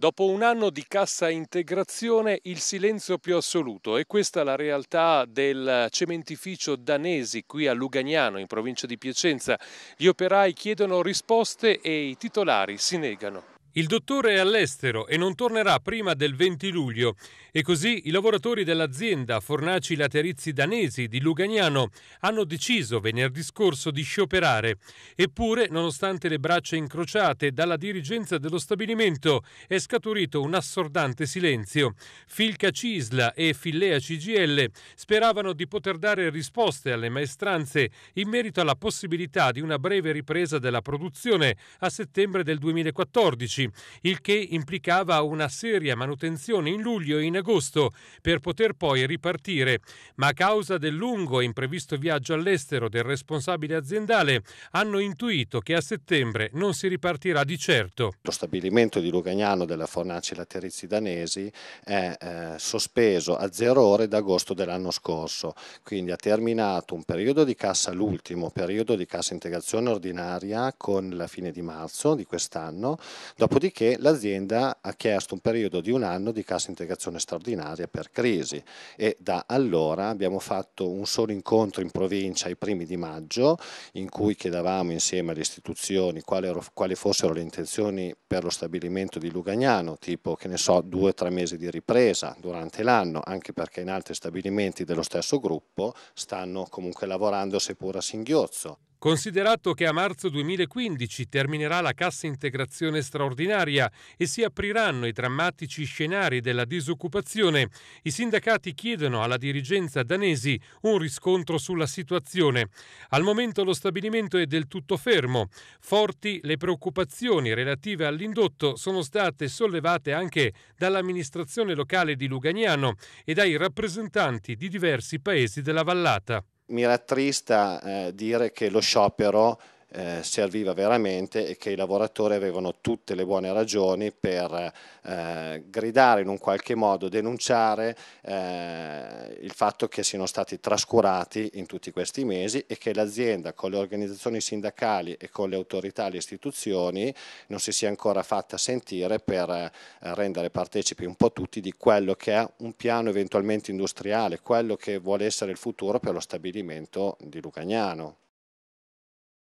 Dopo un anno di cassa integrazione il silenzio più assoluto e questa è la realtà del cementificio danesi qui a Lugagnano in provincia di Piacenza. Gli operai chiedono risposte e i titolari si negano. Il dottore è all'estero e non tornerà prima del 20 luglio e così i lavoratori dell'azienda Fornaci Laterizi Danesi di Luganiano hanno deciso venerdì scorso di scioperare. Eppure, nonostante le braccia incrociate dalla dirigenza dello stabilimento, è scaturito un assordante silenzio. Filca Cisla e Fillea CGL speravano di poter dare risposte alle maestranze in merito alla possibilità di una breve ripresa della produzione a settembre del 2014 2012, il che implicava una seria manutenzione in luglio e in agosto per poter poi ripartire, ma a causa del lungo e imprevisto viaggio all'estero del responsabile aziendale hanno intuito che a settembre non si ripartirà di certo. Lo stabilimento di Lugagnano della Fornaci Laterizi Danesi è eh, sospeso a zero ore d'agosto dell'anno scorso, quindi ha terminato un periodo di cassa, l'ultimo periodo di cassa integrazione ordinaria con la fine di marzo di quest'anno, dopo Dopodiché l'azienda ha chiesto un periodo di un anno di cassa integrazione straordinaria per crisi e da allora abbiamo fatto un solo incontro in provincia ai primi di maggio in cui chiedevamo insieme alle istituzioni quali, fossero le intenzioni per lo stabilimento di Lugagnano, tipo che ne so due o tre mesi di ripresa durante l'anno, anche perché in altri stabilimenti dello stesso gruppo stanno comunque lavorando seppur a singhiozzo. Considerato che a marzo 2015 terminerà la cassa integrazione straordinaria e si apriranno i drammatici scenari della disoccupazione, i sindacati chiedono alla dirigenza danesi un riscontro sulla situazione. Al momento lo stabilimento è del tutto fermo. Forti le preoccupazioni relative all'indotto sono state sollevate anche dall'amministrazione locale di Luganiano e dai rappresentanti di diversi paesi della vallata mi rattrista eh, dire che lo sciopero eh, serviva veramente e che i lavoratori avevano tutte le buone ragioni per eh, gridare in un qualche modo, denunciare eh, il fatto che siano stati trascurati in tutti questi mesi e che l'azienda con le organizzazioni sindacali e con le autorità e le istituzioni non si sia ancora fatta sentire per eh, rendere partecipi un po' tutti di quello che è un piano eventualmente industriale, quello che vuole essere il futuro per lo stabilimento di Lucagnano.